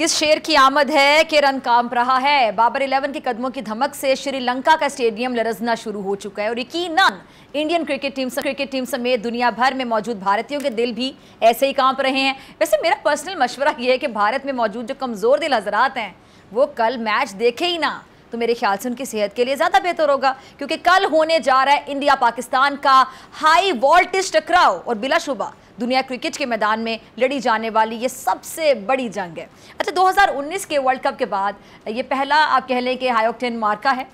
किस शेर की आमद है कि रन काम रहा है बाबर इलेवन के कदमों की धमक से श्रीलंका का स्टेडियम लरजना शुरू हो चुका है और यकीन Indian cricket team cricket team समेत दुनिया भर में मौजूद भारतीयों के दिल भी ऐसे ही कांप रहे हैं वैसे मेरा पर्सनल मशवरा यह है कि भारत में मौजूद जो कमज़ोर दिल हजरात हैं वो कल मैच देखे ही ना तो मेरे ख्याल से उनकी सेहत के लिए ज़्यादा बेहतर होगा क्योंकि कल होने जा रहा है इंडिया पाकिस्तान का हाई वोल्टेज टकराव और बिलाशुबा दुनिया क्रिकेट के मैदान में लड़ी जाने वाली ये सबसे बड़ी जंग है अच्छा 2019 के वर्ल्ड कप के बाद ये पहला आप कह लें कि हायोक्टेन मार्का है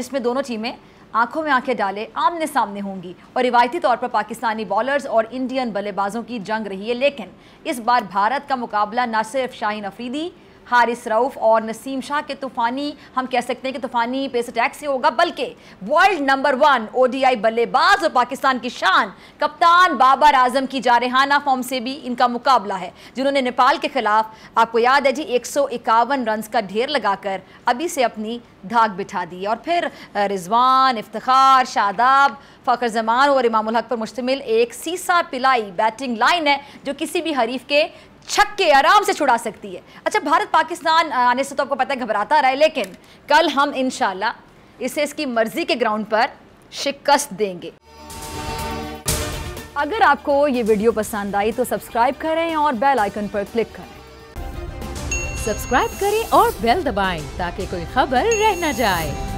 जिसमें दोनों टीमें आंखों में आंखें डाले आमने सामने होंगी और रिवायती तौर पर पाकिस्तानी बॉलर्स और इंडियन बल्लेबाजों की जंग रही है लेकिन इस बार भारत का मुकाबला न सिर्फ शाहीन अफरीदी हारिस रऊफ़ और नसीम शाह के तूफ़ानी हम कह सकते हैं कि तूफ़ानी पेस अटैक से होगा बल्कि वर्ल्ड नंबर वन ओडीआई बल्लेबाज और पाकिस्तान की शान कप्तान बाबर आजम की जारहाना फॉर्म से भी इनका मुकाबला है जिन्होंने नेपाल के खिलाफ आपको याद है जी एक सौ इक्यावन रन का ढेर लगाकर अभी से अपनी धाक बिठा दी और फिर रिजवान इफ्तार शादाब फ़खर जमान और इमाम हक पर मुश्तमिल एक सीसा पिलाई बैटिंग लाइन है जो किसी भी हरीफ के छक्के आराम से छुड़ा सकती है अच्छा भारत पाकिस्तान आने से तो आपको पता है घबराता रहा है लेकिन कल हम इन इसे इसकी मर्जी के ग्राउंड पर शिकस्त देंगे अगर आपको ये वीडियो पसंद आई तो सब्सक्राइब करें और बेल आइकन पर क्लिक करें सब्सक्राइब करें और बेल दबाएं ताकि कोई खबर रह न जाए